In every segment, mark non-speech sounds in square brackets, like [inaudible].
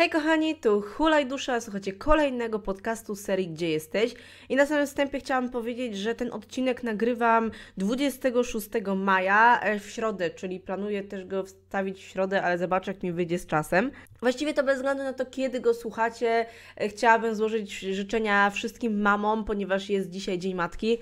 Hej kochani, tu Hulaj Dusza, słuchajcie kolejnego podcastu serii Gdzie Jesteś i na samym wstępie chciałam powiedzieć, że ten odcinek nagrywam 26 maja e, w środę, czyli planuję też go wstawić w środę, ale zobaczę jak mi wyjdzie z czasem. Właściwie to bez względu na to, kiedy go słuchacie, e, chciałabym złożyć życzenia wszystkim mamom, ponieważ jest dzisiaj Dzień Matki.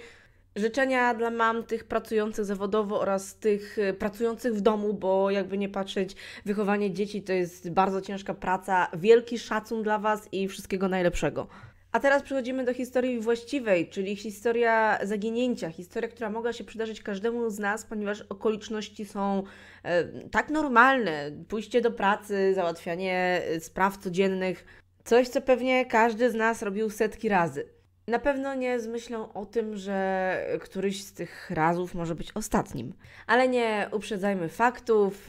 Życzenia dla mam tych pracujących zawodowo oraz tych y, pracujących w domu, bo jakby nie patrzeć, wychowanie dzieci to jest bardzo ciężka praca. Wielki szacun dla Was i wszystkiego najlepszego. A teraz przechodzimy do historii właściwej, czyli historia zaginięcia, historia, która mogła się przydarzyć każdemu z nas, ponieważ okoliczności są e, tak normalne. Pójście do pracy, załatwianie e, spraw codziennych, coś, co pewnie każdy z nas robił setki razy. Na pewno nie z myślą o tym, że któryś z tych razów może być ostatnim. Ale nie uprzedzajmy faktów.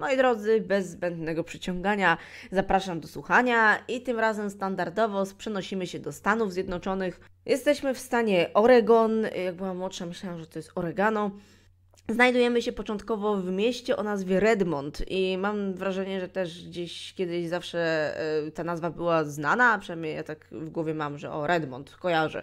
Moi drodzy, bez zbędnego przyciągania zapraszam do słuchania i tym razem standardowo przenosimy się do Stanów Zjednoczonych. Jesteśmy w stanie Oregon. Jak byłam młodsza, myślałam, że to jest oregano. Znajdujemy się początkowo w mieście o nazwie Redmond i mam wrażenie, że też gdzieś kiedyś zawsze e, ta nazwa była znana, przynajmniej ja tak w głowie mam, że o Redmond kojarzę.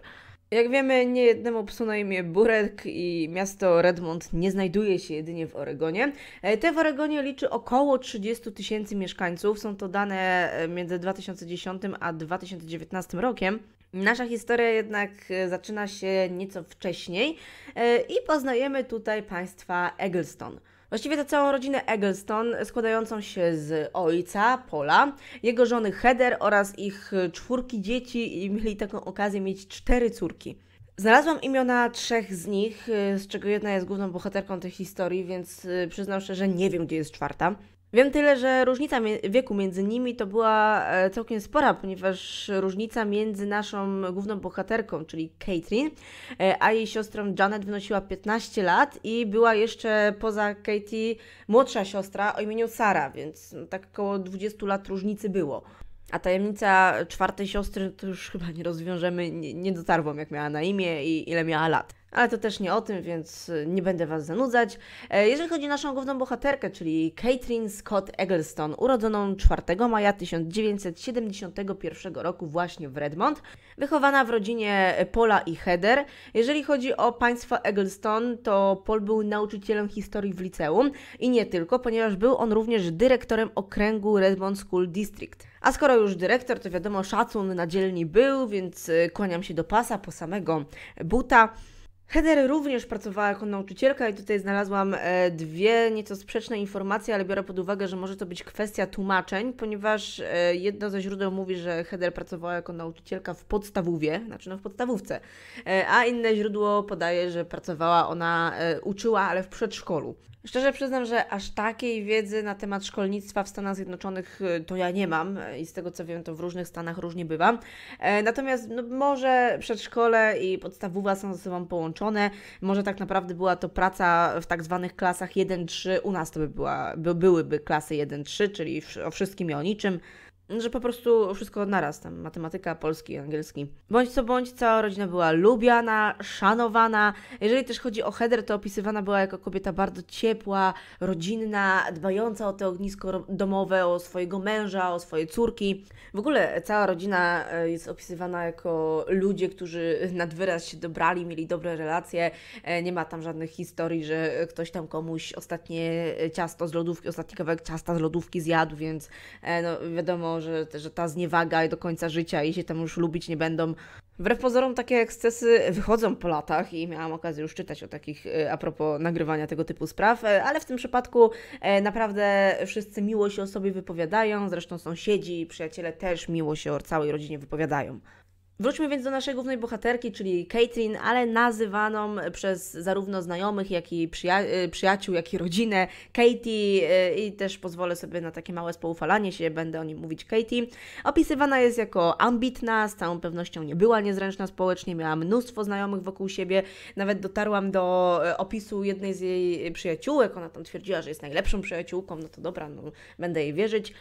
Jak wiemy, nie jednemu psu na imię Burek i miasto Redmond nie znajduje się jedynie w Oregonie. E, te w Oregonie liczy około 30 tysięcy mieszkańców. Są to dane e, między 2010 a 2019 rokiem. Nasza historia jednak e, zaczyna się nieco wcześniej e, i poznajemy tutaj państwa Eggleston. Właściwie to całą rodzinę Eggleston, składającą się z ojca Pola, jego żony Heather oraz ich czwórki dzieci i mieli taką okazję mieć cztery córki. Znalazłam imiona trzech z nich, y, z czego jedna jest główną bohaterką tej historii, więc y, przyznam szczerze, nie wiem, gdzie jest czwarta. Wiem tyle, że różnica wieku między nimi to była e, całkiem spora, ponieważ różnica między naszą główną bohaterką, czyli Caitlin, e, a jej siostrą Janet wynosiła 15 lat i była jeszcze poza Katie młodsza siostra o imieniu Sara, więc no, tak około 20 lat różnicy było. A tajemnica czwartej siostry to już chyba nie rozwiążemy, nie, nie dotarłam jak miała na imię i ile miała lat. Ale to też nie o tym, więc y, nie będę Was zanudzać. E, jeżeli chodzi o naszą główną bohaterkę, czyli Caitlin Scott Eggleston, urodzoną 4 maja 1971 roku właśnie w Redmond, wychowana w rodzinie Paula i Heather. Jeżeli chodzi o państwo Eggleston, to Paul był nauczycielem historii w liceum i nie tylko, ponieważ był on również dyrektorem okręgu Redmond School District. A skoro już dyrektor, to wiadomo, szacun na dzielni był, więc y, kłaniam się do pasa po samego buta. Heather również pracowała jako nauczycielka i tutaj znalazłam e, dwie nieco sprzeczne informacje, ale biorę pod uwagę, że może to być kwestia tłumaczeń, ponieważ e, jedno ze źródeł mówi, że Heather pracowała jako nauczycielka w podstawówie, znaczy no w podstawówce, e, a inne źródło podaje, że pracowała ona, uczyła, ale w przedszkolu. Szczerze przyznam, że aż takiej wiedzy na temat szkolnictwa w Stanach Zjednoczonych to ja nie mam i z tego co wiem, to w różnych Stanach różnie bywam. Natomiast no, może przedszkole i podstawówa są ze sobą połączone może tak naprawdę była to praca w tak zwanych klasach 1-3. U nas to by była, by, byłyby klasy 1-3, czyli o wszystkim i o niczym że po prostu wszystko naraz, tam matematyka, polski, angielski. Bądź co bądź, cała rodzina była lubiana, szanowana. Jeżeli też chodzi o Heder, to opisywana była jako kobieta bardzo ciepła, rodzinna, dbająca o to ognisko domowe, o swojego męża, o swoje córki. W ogóle cała rodzina e, jest opisywana jako ludzie, którzy nad wyraz się dobrali, mieli dobre relacje. E, nie ma tam żadnych historii, że ktoś tam komuś ostatnie e, ciasto z lodówki, ostatni kawałek ciasta z lodówki zjadł, więc no wiadomo, że, że ta zniewaga do końca życia i się tam już lubić nie będą. Wbrew pozorom takie ekscesy wychodzą po latach i miałam okazję już czytać o takich e, a propos nagrywania tego typu spraw, e, ale w tym przypadku e, naprawdę wszyscy miło się o sobie wypowiadają, zresztą sąsiedzi i przyjaciele też miło się o całej rodzinie wypowiadają. Wróćmy więc do naszej głównej bohaterki, czyli Caitlin, ale nazywaną przez zarówno znajomych, jak i przyja y, przyjaciół, jak i rodzinę Katie y, i też pozwolę sobie na takie małe spoufalanie się, będę o nim mówić Katie. Opisywana jest jako ambitna, z całą pewnością nie była niezręczna społecznie, miała mnóstwo znajomych wokół siebie, nawet dotarłam do y, opisu jednej z jej przyjaciółek, ona tam twierdziła, że jest najlepszą przyjaciółką, no to dobra, no, będę jej wierzyć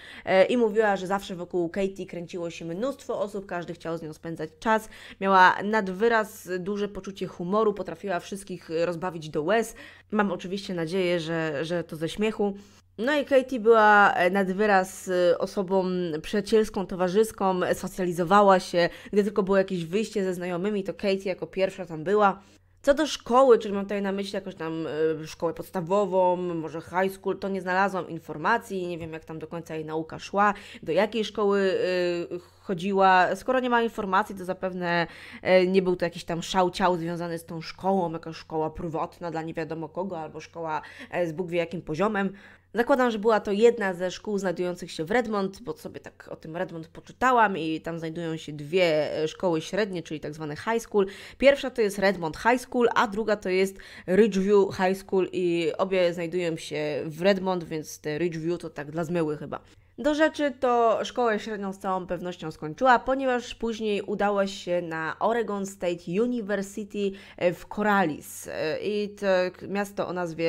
i mówiła, że zawsze wokół Katie kręciło się mnóstwo osób, każdy chciał z nią spędzać spędzać czas. Miała nad wyraz duże poczucie humoru, potrafiła wszystkich y, rozbawić do łez. Mam oczywiście nadzieję, że, że to ze śmiechu. No i Katie była e, nad wyraz y, osobą przyjacielską, towarzyską, socjalizowała się. Gdy tylko było jakieś wyjście ze znajomymi, to Katie jako pierwsza tam była. Co do szkoły, czyli mam tutaj na myśli jakąś tam e, szkołę podstawową, może high school, to nie znalazłam informacji, nie wiem jak tam do końca jej nauka szła, do jakiej szkoły y, chodziła. Skoro nie ma informacji, to zapewne e, nie był to jakiś tam szał ciał związany z tą szkołą, jakaś szkoła prywatna dla nie wiadomo kogo, albo szkoła e, z Bóg wie jakim poziomem. Zakładam, że była to jedna ze szkół znajdujących się w Redmond, bo sobie tak o tym Redmond poczytałam i tam znajdują się dwie e, szkoły średnie, czyli tak zwane high school. Pierwsza to jest Redmond High School, a druga to jest Ridgeview High School i obie znajdują się w Redmond, więc te Ridgeview to tak dla zmyły chyba. Do rzeczy to szkołę średnią z całą pewnością skończyła, ponieważ później udała się na Oregon State University e, w Coralis e, i to miasto o nazwie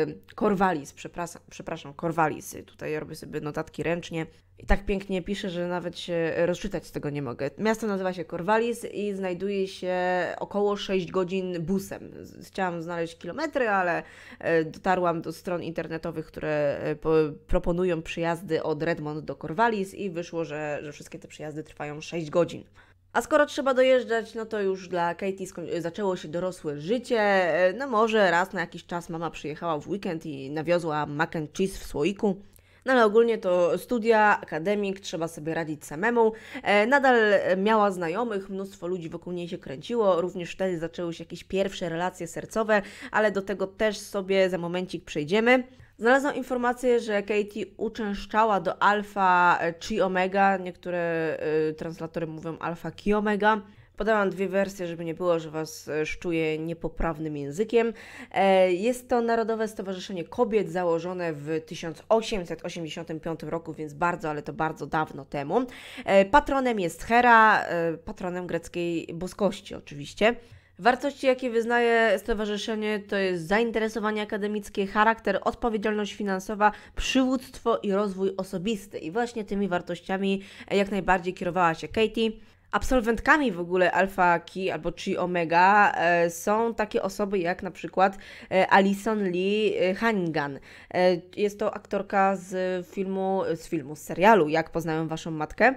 e, Corvallis, przepraszam, przepraszam Corvallis, tutaj robię sobie notatki ręcznie. I tak pięknie pisze, że nawet się rozczytać z tego nie mogę. Miasto nazywa się Corvallis i znajduje się około 6 godzin busem. Chciałam znaleźć kilometry, ale e, dotarłam do stron internetowych, które e, proponują przyjazdy od Redmond do Corvallis i wyszło, że, że wszystkie te przyjazdy trwają 6 godzin. A skoro trzeba dojeżdżać, no to już dla Katie e, zaczęło się dorosłe życie. No może raz na jakiś czas mama przyjechała w weekend i nawiozła mac and cheese w słoiku. No, ale ogólnie to studia, akademik, trzeba sobie radzić samemu. E, nadal miała znajomych, mnóstwo ludzi wokół niej się kręciło, również wtedy zaczęły się jakieś pierwsze relacje sercowe, ale do tego też sobie za momencik przejdziemy. Znalazłam informację, że Katie uczęszczała do alfa chi omega, niektóre y, translatory mówią alfa chi omega, Podałam dwie wersje, żeby nie było, że Was e, szczuję niepoprawnym językiem. E, jest to Narodowe Stowarzyszenie Kobiet założone w 1885 roku, więc bardzo, ale to bardzo dawno temu. E, patronem jest Hera, patronem greckiej boskości oczywiście. Wartości, jakie wyznaje stowarzyszenie, to jest zainteresowanie akademickie, charakter, odpowiedzialność finansowa, przywództwo i rozwój osobisty. I właśnie tymi wartościami jak najbardziej kierowała się Katie. Absolwentkami w ogóle Alpha Ki albo Chi Omega e, są takie osoby jak na przykład e, Alison Lee e, Hannigan. Jest to aktorka z filmu, z filmu, z serialu Jak poznałem waszą matkę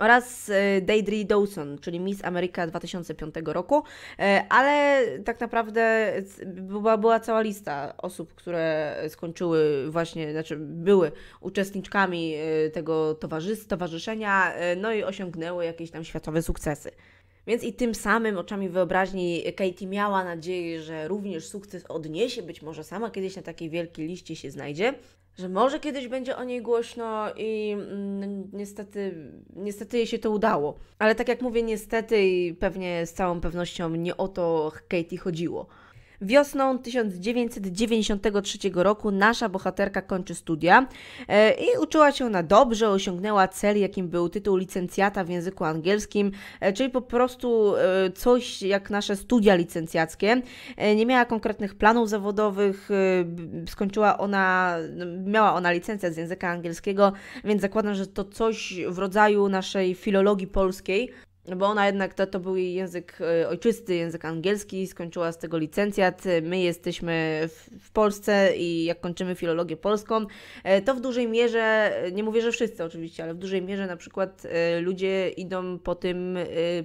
oraz e, Deidre Dawson, czyli Miss America 2005 roku, e, ale tak naprawdę była, była cała lista osób, które skończyły właśnie, znaczy były uczestniczkami e, tego towarzysz, towarzyszenia, no i osiągnęły jakieś tam światowe sukcesy. Więc i tym samym oczami wyobraźni Katie miała nadzieję, że również sukces odniesie, być może sama kiedyś na takiej wielkiej liście się znajdzie że może kiedyś będzie o niej głośno i mm, niestety, niestety jej się to udało. Ale tak jak mówię, niestety i pewnie z całą pewnością nie o to Katie chodziło. Wiosną 1993 roku nasza bohaterka kończy studia e, i uczyła się ona dobrze, osiągnęła cel, jakim był tytuł licencjata w języku angielskim, e, czyli po prostu e, coś jak nasze studia licencjackie. Nie miała konkretnych planów zawodowych, skończyła ona, miała ona licencję z języka angielskiego, więc zakładam, że to coś w rodzaju naszej filologii polskiej, no bo ona jednak, to, to był jej język e, ojczysty, język angielski, skończyła z tego licencjat, my jesteśmy w, w Polsce i jak kończymy filologię polską, e, to w dużej mierze, e, nie mówię, że wszyscy oczywiście, ale w dużej mierze na przykład ludzie idą po tym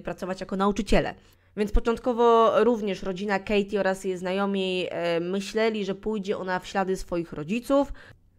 pracować jako nauczyciele. Więc początkowo również rodzina Katie oraz jej znajomi myśleli, że pójdzie ona w ślady swoich rodziców,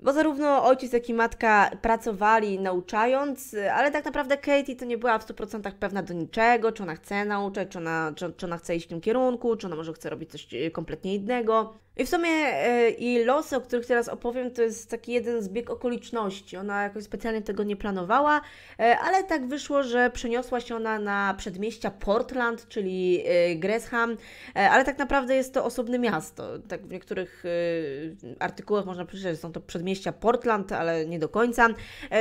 bo zarówno ojciec, jak i matka pracowali nauczając, ale tak naprawdę Katie to nie była w 100% pewna do niczego, czy ona chce nauczać, czy ona, czy, czy ona chce iść w tym kierunku, czy ona może chce robić coś e, kompletnie innego. I w sumie e, i losy, o których teraz opowiem, to jest taki jeden zbieg okoliczności. Ona jakoś specjalnie tego nie planowała, e, ale tak wyszło, że przeniosła się ona na przedmieścia Portland, czyli e, Gresham, ale tak naprawdę jest to osobne miasto. Tak w niektórych artykułach można przeczytać, że są to przedmieścia Portland, ale nie do końca.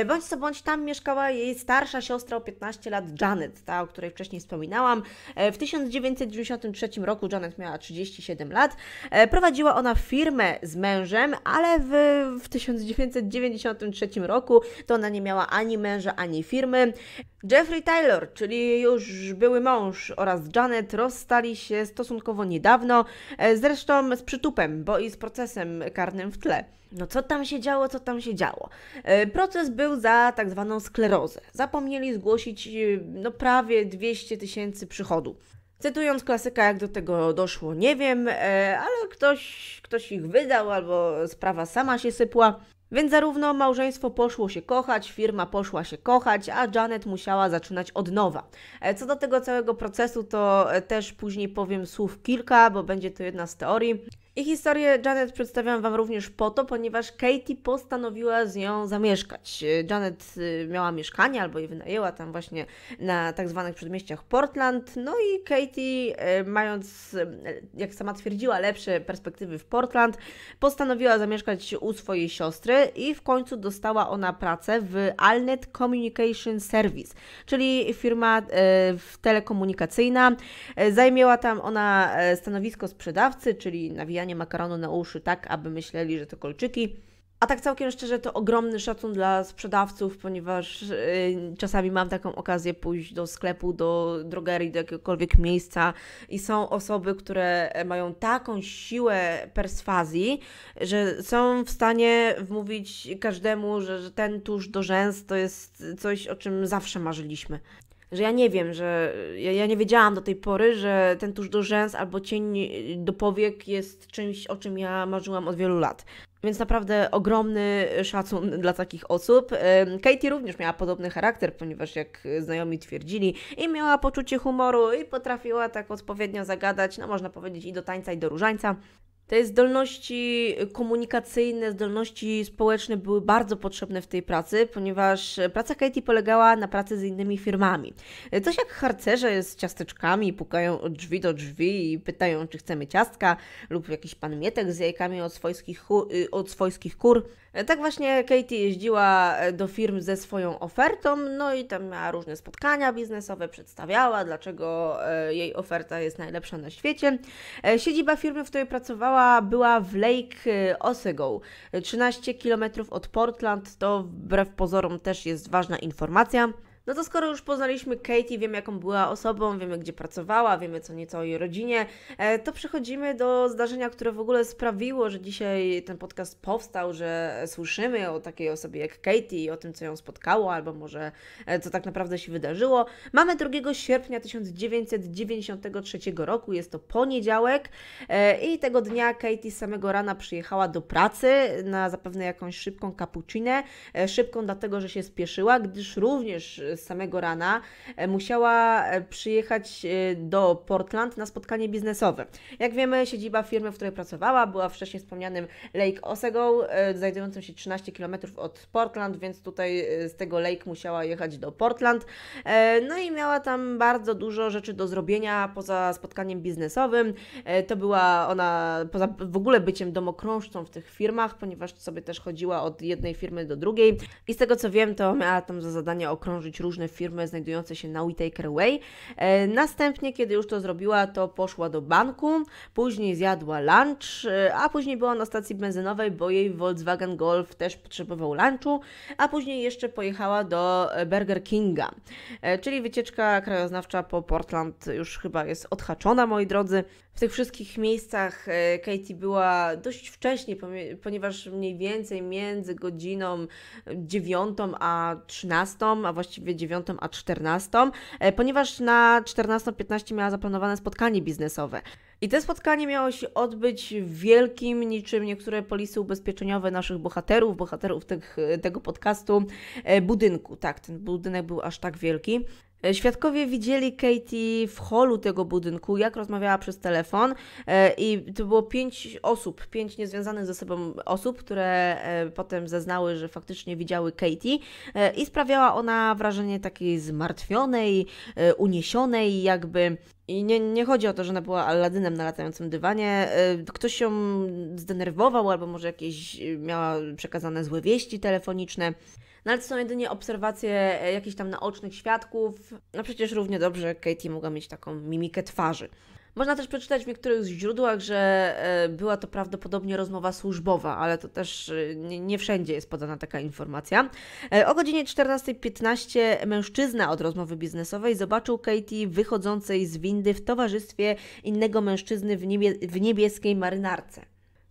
Bądź co bądź tam mieszkała jej starsza siostra o 15 lat, Janet, ta, o której wcześniej wspominałam. W 1993 roku Janet miała 37 lat. Prowadziła założyła ona firmę z mężem, ale w, w 1993 roku to ona nie miała ani męża, ani firmy. Jeffrey Taylor, czyli już były mąż oraz Janet rozstali się stosunkowo niedawno, e, zresztą z przytupem, bo i z procesem karnym w tle. No co tam się działo, co tam się działo? E, proces był za tak zwaną sklerozę. Zapomnieli zgłosić e, no, prawie 200 tysięcy przychodów. Cytując klasyka, jak do tego doszło, nie wiem, e, ale ktoś, ktoś ich wydał albo sprawa sama się sypła. Więc zarówno małżeństwo poszło się kochać, firma poszła się kochać, a Janet musiała zaczynać od nowa. E, co do tego całego procesu, to e, też później powiem słów kilka, bo będzie to jedna z teorii. I historię Janet przedstawiam Wam również po to, ponieważ Katie postanowiła z nią zamieszkać. Janet y, miała mieszkanie albo je wynajęła tam właśnie na tak zwanych przedmieściach Portland. No i Katie, y, mając, y, jak sama twierdziła, lepsze perspektywy w Portland, postanowiła zamieszkać u swojej siostry i w końcu dostała ona pracę w Alnet Communication Service, czyli firma telekomunikacyjna. Zajmiała tam ona stanowisko sprzedawcy, czyli nawijanie nakładanie makaronu na uszy tak, aby myśleli, że to kolczyki. A tak całkiem szczerze, to ogromny szacun dla sprzedawców, ponieważ yy, czasami mam taką okazję pójść do sklepu, do drogerii, do jakiegokolwiek miejsca i są osoby, które mają taką siłę perswazji, że są w stanie wmówić każdemu, że, że ten tusz do rzęs to jest coś, o czym zawsze marzyliśmy że ja nie wiem, że ja, ja, nie wiedziałam do tej pory, że ten tusz do rzęs albo cień do powiek jest czymś, o czym ja marzyłam od wielu lat. Więc naprawdę ogromny szacun dla takich osób. Katie również miała podobny charakter, ponieważ jak znajomi twierdzili, i miała poczucie humoru, i potrafiła tak odpowiednio zagadać, no można powiedzieć, i do tańca, i do różańca. Te zdolności y, komunikacyjne, zdolności społeczne były bardzo potrzebne w tej pracy, ponieważ praca Katie polegała na pracy z innymi firmami. Y, coś jak harcerze z ciasteczkami pukają od drzwi do drzwi i pytają, czy chcemy ciastka, lub jakiś pan mietek z jajkami od swojskich, y, od swojskich kur. Tak właśnie Katie jeździła e, do firm ze swoją ofertą, no i tam miała różne spotkania biznesowe, przedstawiała, dlaczego e, jej oferta jest najlepsza na świecie. E, siedziba firmy, w której pracowała, była w Lake Otsego, 13 km od Portland, to wbrew pozorom też jest ważna informacja. No to skoro już poznaliśmy Katie, wiemy jaką była osobą, wiemy gdzie pracowała, wiemy co nieco o jej rodzinie, e, to przechodzimy do zdarzenia, które w ogóle sprawiło, że dzisiaj ten podcast powstał, że słyszymy o takiej osobie jak Katie i o tym, co ją spotkało, albo może e, co tak naprawdę się wydarzyło. Mamy 2 sierpnia 1993 roku, jest to poniedziałek e, i tego dnia Katie z samego rana przyjechała do pracy na zapewne jakąś szybką kapucinę, szybką dlatego, że się spieszyła, gdyż również z samego rana, e, musiała e, przyjechać e, do Portland na spotkanie biznesowe. Jak wiemy, siedziba firmy, w której pracowała, była wcześniej wspomnianym Lake Osego, znajdującym się 13 km od Portland, więc tutaj z tego Lake musiała jechać do Portland. No i miała tam bardzo dużo rzeczy do zrobienia poza spotkaniem biznesowym. To była ona poza w ogóle byciem domokrążcą w tych firmach, ponieważ sobie też chodziła od jednej firmy do drugiej. I z tego co wiem, to miała tam za zadanie okrążyć różne firmy znajdujące się na Whitaker Way. E, następnie, kiedy już to zrobiła, to poszła do banku, później zjadła lunch, e, a później była na stacji benzynowej, bo jej Volkswagen Golf też potrzebował lunchu, a później jeszcze pojechała do e, Burger Kinga. Czyli wycieczka krajoznawcza po Portland już chyba jest odhaczona, moi drodzy. W tych wszystkich miejscach Katie była dość wcześnie, ponieważ mniej więcej między godziną 9 a 13, a właściwie 9 a 14, e, ponieważ na 14.15 miała zaplanowane spotkanie biznesowe. I to spotkanie miało się odbyć wielkim, niczym niektóre polisy ubezpieczeniowe naszych bohaterów, bohaterów tych, tego podcastu, e, budynku. Tak, ten budynek był aż tak wielki. E, świadkowie widzieli Katie w holu tego budynku, jak rozmawiała przez telefon e, i to było pięć osób, pięć niezwiązanych ze sobą osób, które e, potem zeznały, że faktycznie widziały Katie i sprawiała ona wrażenie takiej zmartwionej, uniesionej, jakby i nie, nie chodzi o to, że ona była Aladynem na latającym dywanie. Ktoś ją zdenerwował, albo może jakieś miała przekazane złe wieści telefoniczne. No ale to są jedynie obserwacje e, jakichś tam naocznych świadków. No przecież równie dobrze Katie mogła mieć taką mimikę twarzy. Można też przeczytać w niektórych źródłach, że e, była to prawdopodobnie rozmowa służbowa, ale to też e, nie, wszędzie jest podana taka informacja. O godzinie 14.15 mężczyzna od rozmowy biznesowej zobaczył Katie wychodzącej z windy w towarzystwie innego mężczyzny w, niebie w niebieskiej marynarce.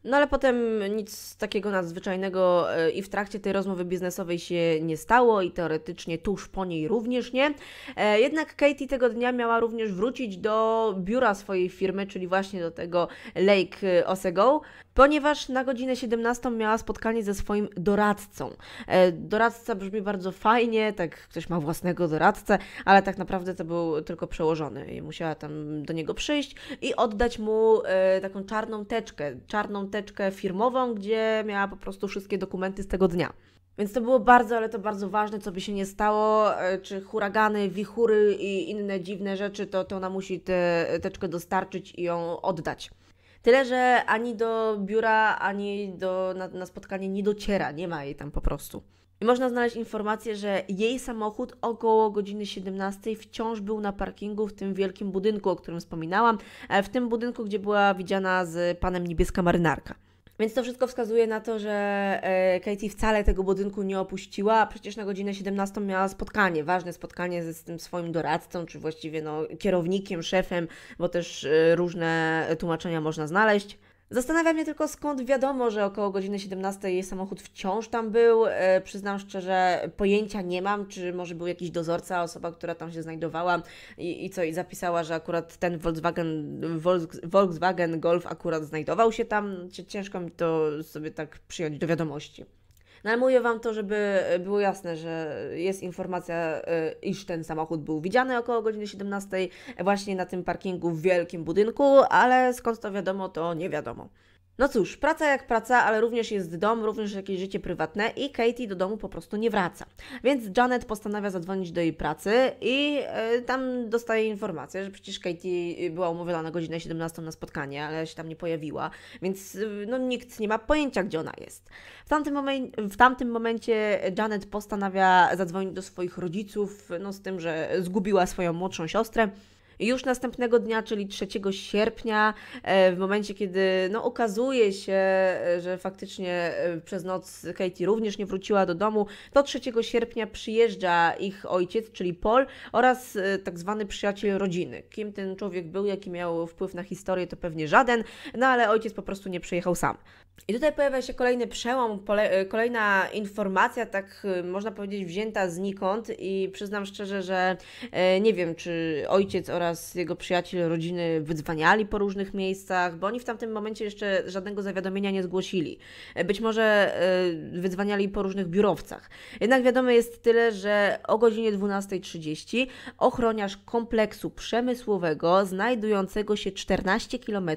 No ale potem nic takiego nadzwyczajnego e, i w trakcie tej rozmowy biznesowej się nie stało i teoretycznie tuż po niej również nie. E, jednak Katie tego dnia miała również wrócić do biura swojej firmy, czyli właśnie do tego Lake e, Osego, ponieważ na godzinę 17 miała spotkanie ze swoim doradcą. E, doradca brzmi bardzo fajnie, tak ktoś ma własnego doradcę, ale tak naprawdę to był tylko przełożony i musiała tam do niego przyjść i oddać mu e, taką czarną teczkę, czarną teczkę firmową, gdzie miała po prostu wszystkie dokumenty z tego dnia. Więc to było bardzo, ale to bardzo ważne, co by się nie stało, e, czy huragany, wichury i inne dziwne rzeczy, to, to ona musi tę teczkę dostarczyć i ją oddać. Tyle, że ani do biura, ani do, na, na spotkanie nie dociera, nie ma jej tam po prostu. I można znaleźć informację, że jej samochód około godziny 17 wciąż był na parkingu w tym wielkim budynku, o którym wspominałam, e, w tym budynku, gdzie była widziana z panem niebieska marynarka. Więc to wszystko wskazuje na to, że e, Katie wcale tego budynku nie opuściła, a przecież na godzinę 17 miała spotkanie, ważne spotkanie ze z tym swoim doradcą, czy właściwie no, kierownikiem, szefem, bo też e, różne tłumaczenia można znaleźć. Zastanawia mnie tylko skąd wiadomo, że około godziny 17 jej samochód wciąż tam był. E, przyznam szczerze, pojęcia nie mam, czy może był jakiś dozorca, osoba, która tam się znajdowała i, i co, i zapisała, że akurat ten Volkswagen, Volkswagen Golf akurat znajdował się tam. Ciężko mi to sobie tak przyjąć do wiadomości. No ale mówię Wam to, żeby e, było jasne, że jest informacja, e, iż ten samochód był widziany około godziny 17 właśnie na tym parkingu w wielkim budynku, ale skąd to wiadomo, to nie wiadomo. No cóż, praca jak praca, ale również jest dom, również jakieś życie prywatne i Katie do domu po prostu nie wraca. Więc Janet postanawia zadzwonić do jej pracy i e, tam dostaje informację, że przecież Katie e, była umówiona na godzinę 17 na spotkanie, ale się tam nie pojawiła, więc e, no, nikt nie ma pojęcia, gdzie ona jest. W tamtym, momen w tamtym momencie Janet postanawia zadzwonić do swoich rodziców, no z tym, że zgubiła swoją młodszą siostrę. Już następnego dnia, czyli 3 sierpnia, e, w momencie, kiedy no, okazuje się, e, że faktycznie e, przez noc Katie również nie wróciła do domu, to 3 sierpnia przyjeżdża ich ojciec, czyli Paul, oraz tak zwany przyjaciel rodziny. Kim ten człowiek był, jaki miał wpływ na historię, to pewnie żaden, no ale ojciec po prostu nie przyjechał sam. I tutaj pojawia się kolejny przełom, e, kolejna informacja, tak e, można powiedzieć, wzięta znikąd, i przyznam szczerze, że e, nie wiem, czy ojciec oraz jego przyjaciel rodziny wydzwaniali po różnych miejscach, bo oni w tamtym momencie jeszcze żadnego zawiadomienia nie zgłosili. Być może wydzwaniali po różnych biurowcach. Jednak wiadome jest tyle, że o godzinie 12.30 ochroniarz kompleksu przemysłowego, znajdującego się 14 km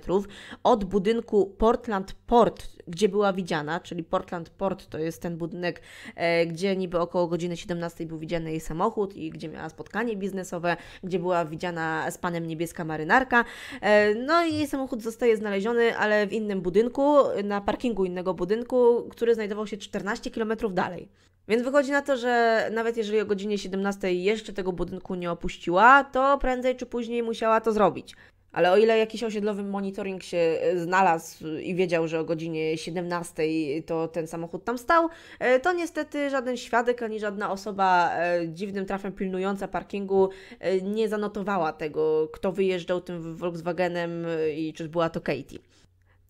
od budynku Portland Port gdzie była widziana, czyli Portland Port to jest ten budynek, e, gdzie niby około godziny 17 był widziany jej samochód i gdzie miała spotkanie biznesowe, gdzie była widziana z panem niebieska marynarka. E, no i jej samochód zostaje znaleziony, ale w innym budynku, na parkingu innego budynku, który znajdował się 14 km dalej. Więc wychodzi na to, że nawet jeżeli o godzinie 17 jeszcze tego budynku nie opuściła, to prędzej czy później musiała to zrobić. Ale o ile jakiś osiedlowy monitoring się e, znalazł i wiedział, że o godzinie 17 to ten samochód tam stał, e, to niestety żaden świadek ani żadna osoba e, dziwnym trafem pilnująca parkingu nie zanotowała tego, kto wyjeżdżał tym Volkswagenem i czy była to Katie.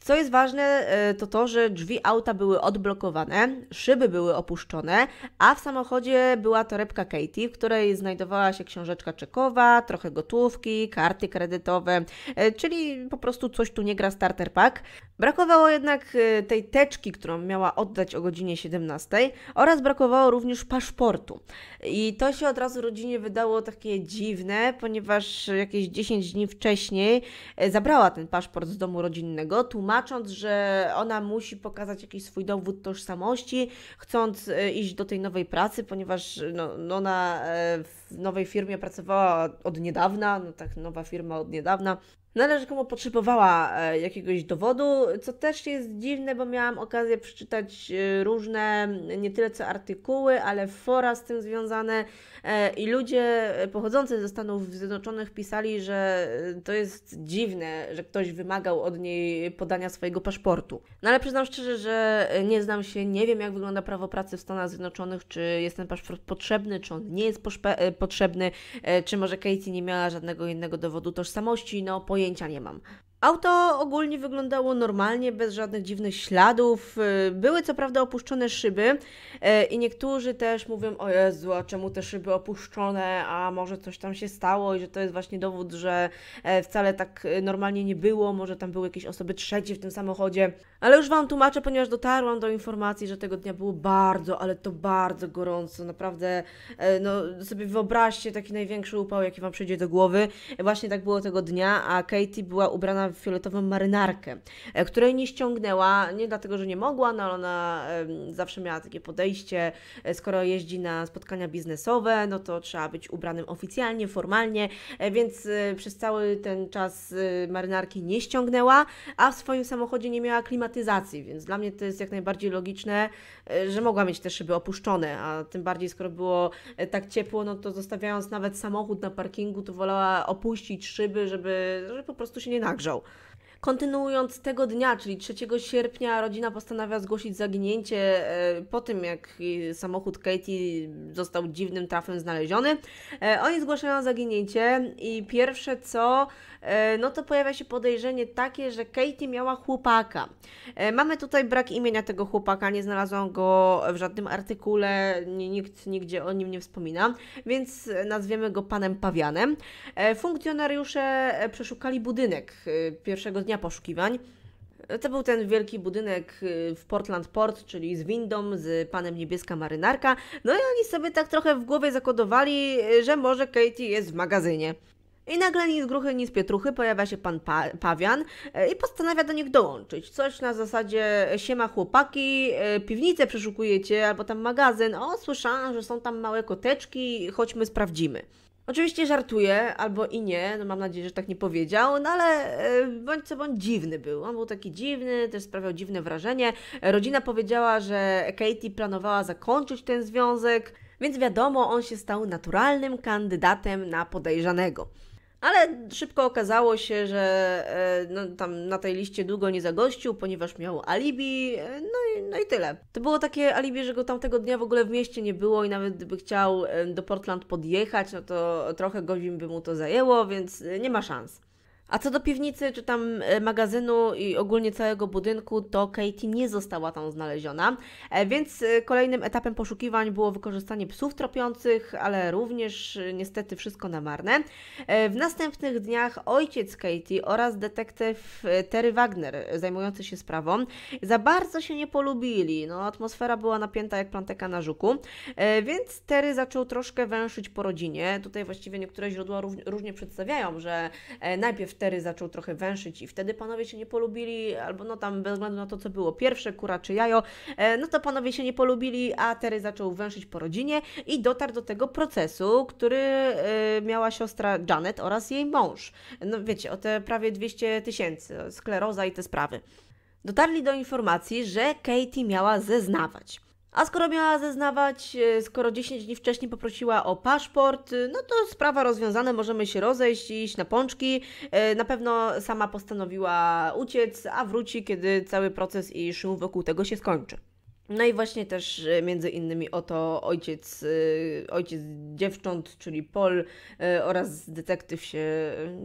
Co jest ważne, e, to to, że drzwi auta były odblokowane, szyby były opuszczone, a w samochodzie była torebka Katie, w której znajdowała się książeczka czekowa, trochę gotówki, karty kredytowe, e, czyli po prostu coś tu nie gra starter pack. Brakowało jednak e, tej teczki, którą miała oddać o godzinie 17 oraz brakowało również paszportu. I to się od razu rodzinie wydało takie dziwne, ponieważ jakieś 10 dni wcześniej zabrała ten paszport z domu rodzinnego, tłumaczyła tłumacząc, że ona musi pokazać jakiś swój dowód tożsamości, chcąc e, iść do tej nowej pracy, ponieważ no, no ona e, w nowej firmie pracowała od niedawna, no tak nowa firma od niedawna, Należy komu potrzebowała e, jakiegoś dowodu, co też jest dziwne, bo miałam okazję przeczytać e, różne, mm, nie tyle co artykuły, ale fora z tym związane e, i ludzie pochodzący ze Stanów Zjednoczonych pisali, że to jest dziwne, że ktoś wymagał od niej podania swojego paszportu. No ale przyznam szczerze, że nie znam się, nie wiem jak wygląda prawo pracy w Stanach Zjednoczonych, czy jest ten paszport potrzebny, czy on nie jest potrzebny, czy może Katie nie miała żadnego innego dowodu tożsamości, no pojęcie pojęcia nie mam. Auto ogólnie wyglądało normalnie, bez żadnych dziwnych śladów. Y, były co prawda opuszczone szyby y, i niektórzy też mówią, o Jezu, a czemu te szyby opuszczone, a może coś tam się stało i że to jest właśnie dowód, że e, wcale tak e, normalnie nie było, może tam były jakieś osoby trzecie w tym samochodzie. Ale już Wam tłumaczę, ponieważ dotarłam do informacji, że tego dnia było bardzo, ale to bardzo gorąco, naprawdę, e, no sobie wyobraźcie taki największy upał, jaki Wam przyjdzie do głowy. Właśnie tak było tego dnia, a Katie była ubrana w fioletową marynarkę, e, której nie ściągnęła, nie dlatego, że nie mogła, no ale ona zawsze miała takie podejście, e, skoro jeździ na spotkania biznesowe, no to trzeba być ubranym oficjalnie, formalnie, e, więc przez cały ten czas marynarki nie ściągnęła, a w swoim samochodzie nie miała klimatyzacji, więc dla mnie to jest jak najbardziej logiczne, że mogła mieć te szyby opuszczone, a tym bardziej skoro było tak ciepło, no to zostawiając nawet samochód na parkingu, to wolała opuścić szyby, żeby, żeby po prostu się nie nagrzał. out Kontynuując tego dnia, czyli 3 sierpnia, rodzina postanawia zgłosić zaginięcie e, po tym, jak e, samochód Katie został dziwnym trafem znaleziony. E, oni zgłaszają zaginięcie i pierwsze co, no to pojawia się podejrzenie takie, że Katie miała chłopaka. Mamy tutaj brak imienia tego chłopaka, nie znalazłam go w żadnym artykule, nikt nigdzie o nim nie wspomina, więc nazwiemy go panem Pawianem. Funkcjonariusze przeszukali budynek pierwszego dnia prowadzenia poszukiwań. To był ten wielki budynek y, w Portland Port, czyli z windą, z panem niebieska marynarka. No i oni sobie tak trochę w głowie zakodowali, y, że może Katie jest w magazynie. I nagle ni z gruchy, ni z pietruchy pojawia się pan pa Pawian y, i postanawia do nich dołączyć. Coś na zasadzie e, siema chłopaki, e, piwnicę przeszukujecie albo tam magazyn. O, słyszałam, że są tam małe koteczki, chodźmy sprawdzimy. Oczywiście żartuje, albo i nie, no mam nadzieję, że tak nie powiedział, no ale e, bądź co bądź dziwny był. On był taki dziwny, też sprawiał dziwne wrażenie. Rodzina powiedziała, że Katie planowała zakończyć ten związek, więc wiadomo, on się stał naturalnym kandydatem na podejrzanego. Ale szybko okazało się, że e, no, tam na tej liście długo nie zagościł, ponieważ miał alibi, e, no i, no i tyle. To było takie alibi, że go tamtego dnia w ogóle w mieście nie było i nawet gdyby chciał e, do Portland podjechać, no to trochę godzin by mu to zajęło, więc nie ma szans. A co do piwnicy, czy tam e, magazynu i ogólnie całego budynku, to Katie nie została tam znaleziona, e, więc e, kolejnym etapem poszukiwań było wykorzystanie psów tropiących, ale również niestety wszystko na marne. W następnych dniach ojciec Katie oraz detektyw Terry Wagner, zajmujący się sprawą, za bardzo się nie polubili. No, atmosfera była napięta jak planteka na żuku, więc Terry zaczął troszkę węszyć po rodzinie. Tutaj właściwie niektóre źródła różnie przedstawiają, że najpierw Tery zaczął trochę węszyć i wtedy panowie się nie polubili, albo no tam bez względu na to, co było pierwsze, kura czy jajo, e, no to panowie się nie polubili, a Tery zaczął węszyć po rodzinie i dotarł do tego procesu, który e, miała siostra Janet oraz jej mąż. No wiecie, o te prawie 200 tysięcy, skleroza i te sprawy. Dotarli do informacji, że Katie miała zeznawać. A skoro miała zeznawać, e, skoro 10 dni wcześniej poprosiła o paszport, e, no to sprawa rozwiązana, możemy się rozejść i iść na pączki. E, na pewno sama postanowiła uciec, a wróci, kiedy cały proces i szum wokół tego się skończy. No i właśnie też między innymi oto ojciec, ojciec dziewcząt, czyli Pol oraz detektyw się,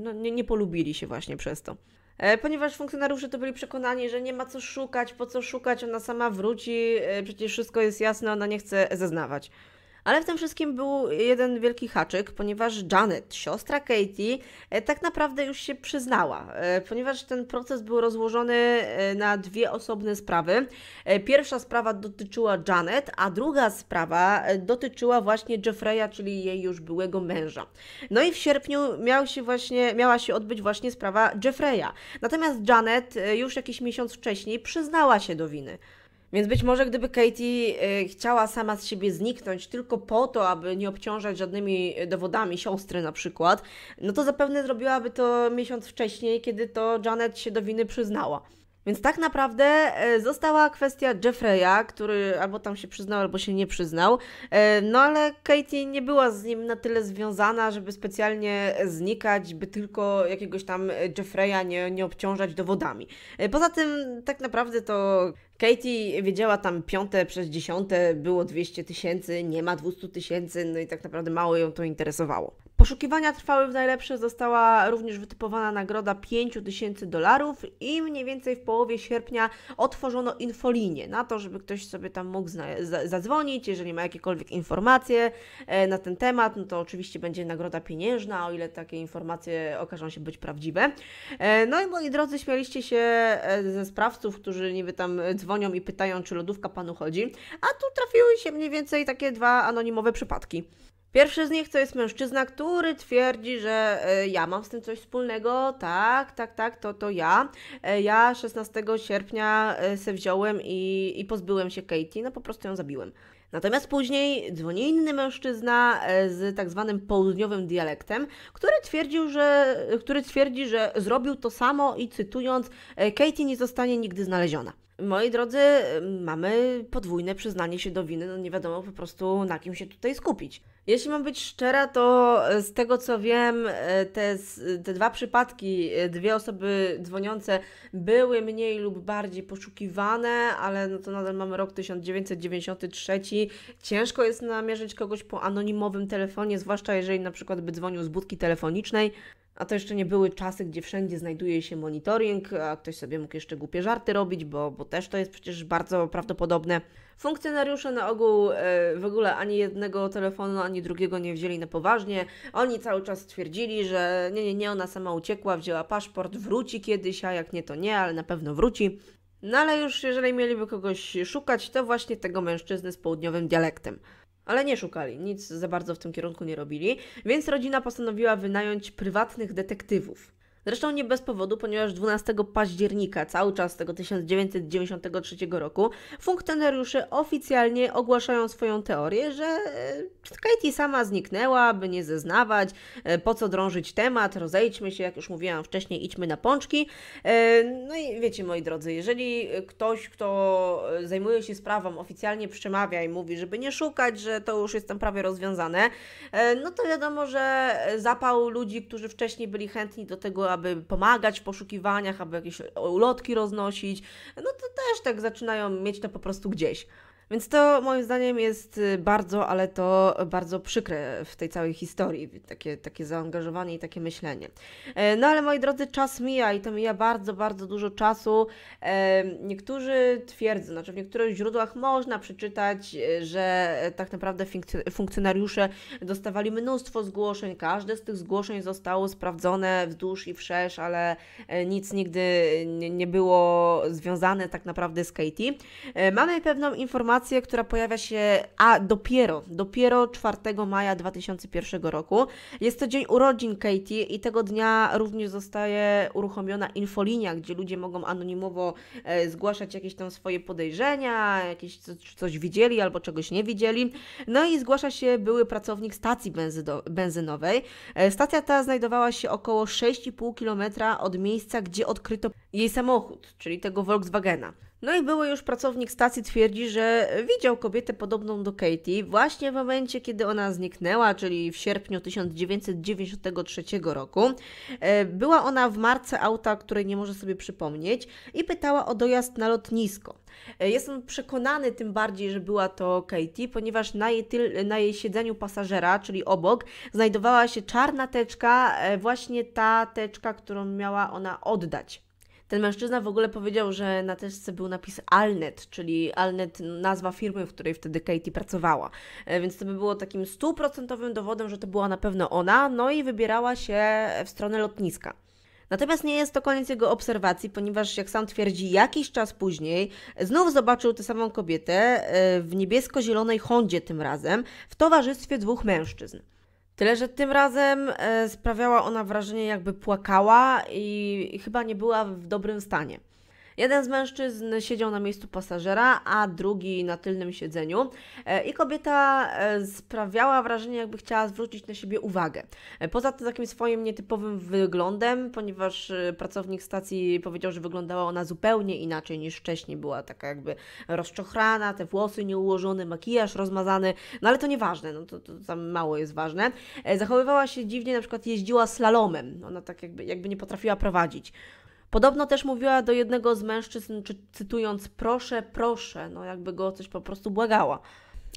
no nie, nie polubili się właśnie przez to. E, ponieważ funkcjonariusze to byli przekonani, że nie ma co szukać, po co szukać, ona sama wróci, e, przecież wszystko jest jasne, ona nie chce zeznawać. Ale w tym wszystkim był jeden wielki haczyk, ponieważ Janet, siostra Katie, e, tak naprawdę już się przyznała, e, ponieważ ten proces był rozłożony e, na dwie osobne sprawy. Pierwsza sprawa dotyczyła Janet, a druga sprawa dotyczyła właśnie Jeffreya, czyli jej już byłego męża. No i w sierpniu miał się właśnie, miała się odbyć właśnie sprawa Jeffreya. Natomiast Janet już jakiś miesiąc wcześniej przyznała się do winy. Więc być może gdyby Katie e, chciała sama z siebie zniknąć tylko po to, aby nie obciążać żadnymi dowodami siostry na przykład, no to zapewne zrobiłaby to miesiąc wcześniej, kiedy to Janet się do winy przyznała. Więc tak naprawdę e, została kwestia Jeffreya, który albo tam się przyznał, albo się nie przyznał. E, no ale Katie nie była z nim na tyle związana, żeby specjalnie znikać, by tylko jakiegoś tam Jeffreya nie, nie obciążać dowodami. Poza tym tak naprawdę to Katie wiedziała tam piąte przez dziesiąte, było 200 tysięcy, nie ma 200 tysięcy, no i tak naprawdę mało ją to interesowało. Poszukiwania trwały w najlepsze została również wytypowana nagroda 5000 dolarów i mniej więcej w połowie sierpnia otworzono infolinię na to, żeby ktoś sobie tam mógł zadzwonić, jeżeli ma jakiekolwiek informacje e, na ten temat, no to oczywiście będzie nagroda pieniężna, o ile takie informacje okażą się być prawdziwe. E, no i moi drodzy, śmialiście się e, ze sprawców, którzy niby tam dzwonią i pytają, czy lodówka panu chodzi, a tu trafiły się mniej więcej takie dwa anonimowe przypadki. Pierwszy z nich to jest mężczyzna, który twierdzi, że e, ja mam z tym coś wspólnego, tak, tak, tak, to to ja. E, ja 16 sierpnia e, se wziąłem i, i pozbyłem się Katie, no po prostu ją zabiłem. Natomiast później dzwoni inny mężczyzna z tak zwanym południowym dialektem, który twierdził, że, który twierdzi, że zrobił to samo i cytując, Katie nie zostanie nigdy znaleziona. Moi drodzy, mamy podwójne przyznanie się do winy, no nie wiadomo po prostu na kim się tutaj skupić. Jeśli mam być szczera, to e, z tego co wiem, e, te, te dwa przypadki, e, dwie osoby dzwoniące były mniej lub bardziej poszukiwane, ale no to nadal mamy rok 1993. Ciężko jest namierzyć kogoś po anonimowym telefonie, zwłaszcza jeżeli na przykład by dzwonił z budki telefonicznej. A to jeszcze nie były czasy, gdzie wszędzie znajduje się monitoring, a ktoś sobie mógł jeszcze głupie żarty robić, bo, bo też to jest przecież bardzo prawdopodobne. Funkcjonariusze na ogół e, w ogóle ani jednego telefonu, ani drugiego nie wzięli na poważnie. Oni cały czas twierdzili, że nie, nie, nie, ona sama uciekła, wzięła paszport, wróci kiedyś, a jak nie, to nie, ale na pewno wróci. No ale już jeżeli mieliby kogoś szukać, to właśnie tego mężczyzny z południowym dialektem. Ale nie szukali, nic za bardzo w tym kierunku nie robili, więc rodzina postanowiła wynająć prywatnych detektywów. Zresztą nie bez powodu, ponieważ 12 października cały czas tego 1993 roku funkcjonariusze oficjalnie ogłaszają swoją teorię, że e, Katie sama zniknęła, by nie zeznawać, e, po co drążyć temat, rozejdźmy się, jak już mówiłam wcześniej, idźmy na pączki. E, no i wiecie moi drodzy, jeżeli ktoś, kto zajmuje się sprawą oficjalnie przemawia i mówi, żeby nie szukać, że to już jest tam prawie rozwiązane, no to wiadomo, że zapał ludzi, którzy wcześniej byli chętni do tego, aby pomagać w poszukiwaniach, aby jakieś ulotki roznosić, no to też tak zaczynają mieć to po prostu gdzieś. Więc to moim zdaniem jest y, bardzo, ale to bardzo przykre w tej całej historii, takie, takie zaangażowanie i takie myślenie. E, no ale moi drodzy, czas mija i to mija bardzo, bardzo dużo czasu. E, niektórzy twierdzą, znaczy w niektórych źródłach można przeczytać, e, że tak naprawdę funkcjonariusze dostawali mnóstwo zgłoszeń, każde z tych zgłoszeń zostało sprawdzone wzdłuż i wszerz, ale nic nigdy nie było związane tak naprawdę z Katie. Mamy pewną informację, informację, która pojawia się a dopiero, dopiero 4 maja 2001 roku. Jest to dzień urodzin Katie i tego dnia również zostaje uruchomiona infolinia, gdzie ludzie mogą anonimowo e, zgłaszać jakieś tam swoje podejrzenia, jakieś co, coś widzieli albo czegoś nie widzieli. No i zgłasza się były pracownik stacji benzydo, benzynowej. E, stacja ta znajdowała się około 6,5 km od miejsca, gdzie odkryto jej samochód, czyli tego Volkswagena. No i były już pracownik stacji twierdzi, że widział kobietę podobną do Katie właśnie w momencie, kiedy ona zniknęła, czyli w sierpniu 1993 roku. E, była ona w marce auta, której nie może sobie przypomnieć i pytała o dojazd na lotnisko. E, jestem przekonany tym bardziej, że była to Katie, ponieważ na jej, tyl, na jej siedzeniu pasażera, czyli obok, znajdowała się czarna teczka, e, właśnie ta teczka, którą miała ona oddać. Ten mężczyzna w ogóle powiedział, że na teczce był napis Alnet, czyli Alnet nazwa firmy, w której wtedy Katie pracowała. E, więc to by było takim stuprocentowym dowodem, że to była na pewno ona, no i wybierała się w stronę lotniska. Natomiast nie jest to koniec jego obserwacji, ponieważ, jak sam twierdzi, jakiś czas później znów zobaczył tę samą kobietę e, w niebiesko-zielonej Hondzie tym razem w towarzystwie dwóch mężczyzn. Tyle, że tym razem e, sprawiała ona wrażenie, jakby płakała i chyba nie była w dobrym stanie. Jeden z mężczyzn siedział na miejscu pasażera, a drugi na tylnym siedzeniu. E, I kobieta e, sprawiała wrażenie, jakby chciała zwrócić na siebie uwagę. E, poza tym takim swoim nietypowym wyglądem, ponieważ pracownik stacji powiedział, że wyglądała ona zupełnie inaczej niż wcześniej. Była taka jakby rozczochrana, te włosy nieułożone, makijaż rozmazany, no ale to nieważne, no to, to tam mało jest ważne. Zachowywała się dziwnie, na przykład jeździła slalomem. Ona tak jakby, jakby nie potrafiła prowadzić. Podobno też mówiła do jednego z mężczyzn, czy, cytując: Proszę, proszę, no jakby go coś po prostu błagała.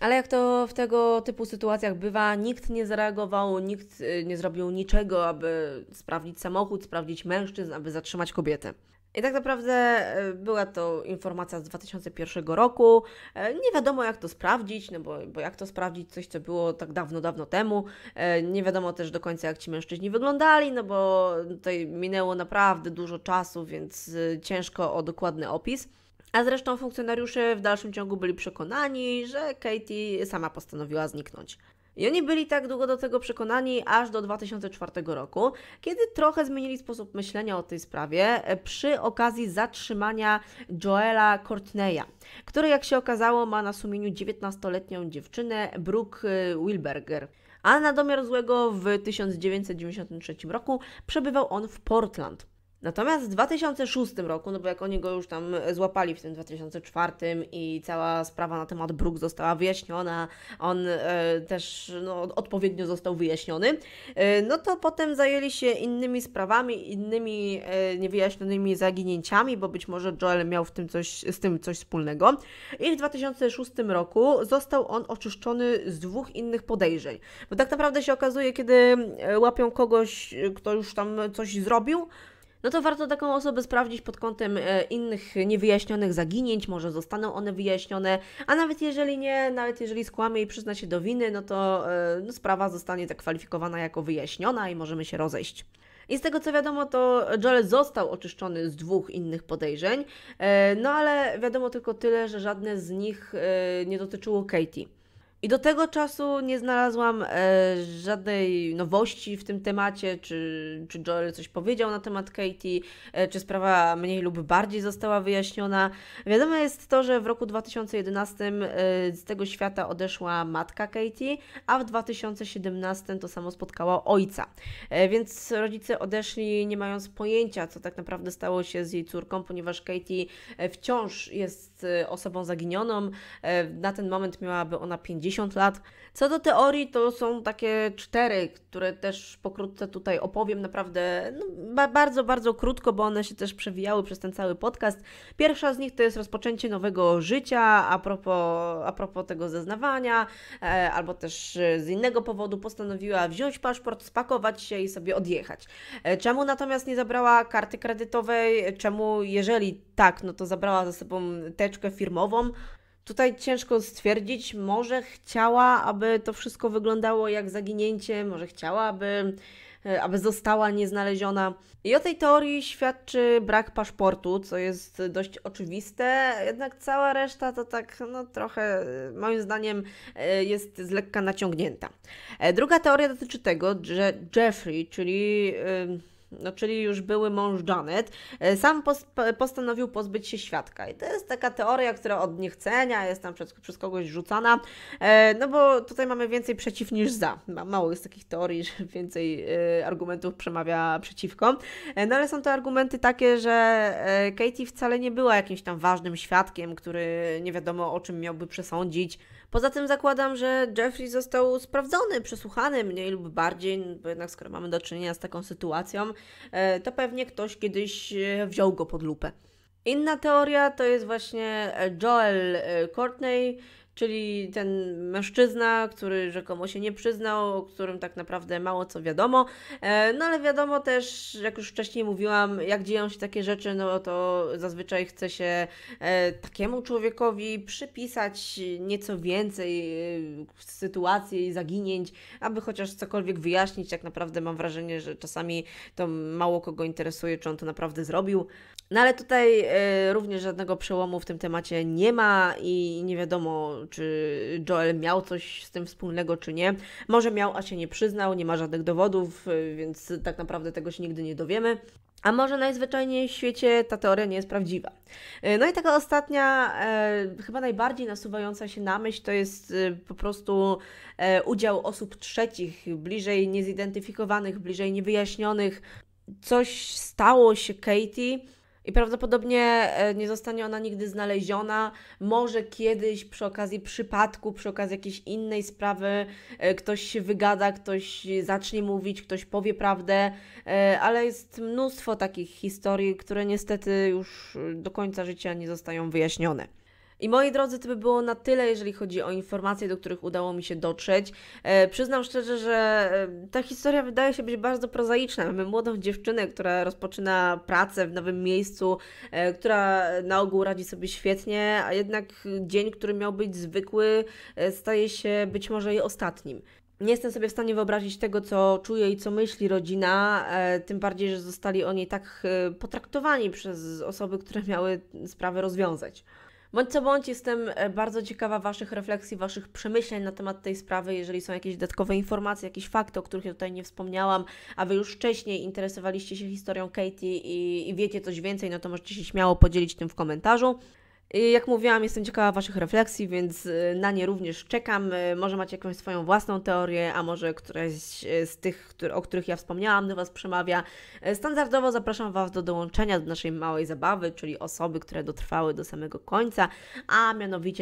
Ale jak to w tego typu sytuacjach bywa, nikt nie zareagował, nikt y, nie zrobił niczego, aby sprawdzić samochód, sprawdzić mężczyzn, aby zatrzymać kobietę. I tak naprawdę e, była to informacja z 2001 roku. E, nie wiadomo, jak to sprawdzić, no bo, bo jak to sprawdzić coś, co było tak dawno, dawno temu. E, nie wiadomo też do końca, jak ci mężczyźni wyglądali, no bo tutaj minęło naprawdę dużo czasu, więc ciężko o dokładny opis. A zresztą funkcjonariusze w dalszym ciągu byli przekonani, że Katie sama postanowiła zniknąć. I oni byli tak długo do tego przekonani, aż do 2004 roku, kiedy trochę zmienili sposób myślenia o tej sprawie e, przy okazji zatrzymania Joela Courtneya, który, jak się okazało, ma na sumieniu 19-letnią dziewczynę Brooke e, Wilberger a na domiar złego w 1993 roku przebywał on w Portland. Natomiast w 2006 roku, no bo jak oni go już tam złapali w tym 2004 i cała sprawa na temat Brook została wyjaśniona, on e, też no, odpowiednio został wyjaśniony, e, no to potem zajęli się innymi sprawami, innymi e, niewyjaśnionymi zaginięciami, bo być może Joel miał w tym coś, z tym coś wspólnego. I w 2006 roku został on oczyszczony z dwóch innych podejrzeń. Bo tak naprawdę się okazuje, kiedy e, łapią kogoś, e, kto już tam coś zrobił, no to warto taką osobę sprawdzić pod kątem e, innych niewyjaśnionych zaginięć, może zostaną one wyjaśnione, a nawet jeżeli nie, nawet jeżeli skłamie i przyzna się do winy, no to e, no, sprawa zostanie zakwalifikowana jako wyjaśniona i możemy się rozejść. I z tego co wiadomo, to Joel został oczyszczony z dwóch innych podejrzeń, e, no ale wiadomo tylko tyle, że żadne z nich nie dotyczyło Katie. I do tego czasu nie znalazłam e, żadnej nowości w tym temacie, czy, czy Joel coś powiedział na temat Katie, e, czy sprawa mniej lub bardziej została wyjaśniona. Wiadomo jest to, że w roku 2011 e, z tego świata odeszła matka Katie, a w 2017 to samo spotkała ojca. E, więc rodzice odeszli nie mając pojęcia, co tak naprawdę stało się z jej córką, ponieważ Katie e, wciąż jest e, osobą zaginioną. na ten moment miałaby ona 50 50 lat. Co do teorii, to są takie cztery, które też pokrótce tutaj opowiem, naprawdę no, ba bardzo, bardzo krótko, bo one się też przewijały przez ten cały podcast. Pierwsza z nich to jest rozpoczęcie nowego życia, a propos, a propos tego zeznawania, e, albo też e, z innego powodu postanowiła wziąć paszport, spakować się i sobie odjechać. E, czemu natomiast nie zabrała karty kredytowej? E, czemu, jeżeli tak, no to zabrała ze sobą teczkę firmową? Tutaj ciężko stwierdzić, może chciała, aby to wszystko wyglądało jak zaginięcie, może chciała, aby, e, aby została nieznaleziona. I o tej teorii świadczy brak paszportu, co jest dość oczywiste, jednak cała reszta to tak, no trochę, e, moim zdaniem, e, jest z lekka naciągnięta. Druga teoria dotyczy tego, że Jeffrey, czyli. Yy, no, czyli już były mąż Janet, e, sam postanowił pozbyć się świadka. I to jest taka teoria, która od niechcenia jest tam przez, przez kogoś rzucana, e, no bo tutaj mamy więcej przeciw niż za. Mało jest takich teorii, [laughs] że więcej e, argumentów przemawia przeciwko. No ale są to argumenty takie, że Katie wcale nie była jakimś tam ważnym świadkiem, który nie wiadomo o czym miałby przesądzić. Poza tym zakładam, że Jeffrey został sprawdzony, przesłuchany mniej lub bardziej, bo jednak skoro mamy do czynienia z taką sytuacją, e, to pewnie ktoś kiedyś e, wziął go pod lupę. Inna teoria to jest właśnie Joel e, Courtney, czyli ten mężczyzna, który rzekomo się nie przyznał, o którym tak naprawdę mało co wiadomo. E, no ale wiadomo też, jak już wcześniej mówiłam, jak dzieją się takie rzeczy, no to zazwyczaj chce się e, takiemu człowiekowi przypisać nieco więcej e, sytuacji i zaginięć, aby chociaż cokolwiek wyjaśnić. Tak naprawdę mam wrażenie, że czasami to mało kogo interesuje, czy on to naprawdę zrobił. No ale tutaj y, również żadnego przełomu w tym temacie nie ma i nie wiadomo, czy Joel miał coś z tym wspólnego, czy nie. Może miał, a się nie przyznał, nie ma żadnych dowodów, y, więc tak naprawdę tego się nigdy nie dowiemy. A może najzwyczajniej w świecie ta teoria nie jest prawdziwa. Y, no i taka ostatnia, e, chyba najbardziej nasuwająca się na myśl, to jest e, po prostu e, udział osób trzecich, bliżej niezidentyfikowanych, bliżej niewyjaśnionych. Coś stało się Katie i prawdopodobnie e, nie zostanie ona nigdy znaleziona. Może kiedyś przy okazji przypadku, przy okazji jakiejś innej sprawy, e, ktoś się wygada, ktoś zacznie mówić, ktoś powie prawdę, e, ale jest mnóstwo takich historii, które niestety już do końca życia nie zostają wyjaśnione. I moi drodzy, to by było na tyle, jeżeli chodzi o informacje, do których udało mi się dotrzeć. E, przyznam szczerze, że e, ta historia wydaje się być bardzo prozaiczna. Mamy młodą dziewczynę, która rozpoczyna pracę w nowym miejscu, e, która na ogół radzi sobie świetnie, a jednak dzień, który miał być zwykły, e, staje się być może jej ostatnim. Nie jestem sobie w stanie wyobrazić tego, co czuje i co myśli rodzina, e, tym bardziej, że zostali oni tak e, potraktowani przez osoby, które miały sprawę rozwiązać. Bądź co bądź, jestem e, bardzo ciekawa Waszych refleksji, Waszych przemyśleń na temat tej sprawy. Jeżeli są jakieś dodatkowe informacje, jakieś fakty, o których tutaj nie wspomniałam, a Wy już wcześniej interesowaliście się historią Katie i, i wiecie coś więcej, no to możecie się śmiało podzielić tym w komentarzu. Jak mówiłam, jestem ciekawa Waszych refleksji, więc y, na nie również czekam. Y, może macie jakąś swoją własną teorię, a może któraś y, z tych, o których ja wspomniałam, do Was przemawia. Standardowo zapraszam Was do dołączenia do naszej małej zabawy, czyli osoby, które dotrwały do samego końca, a mianowicie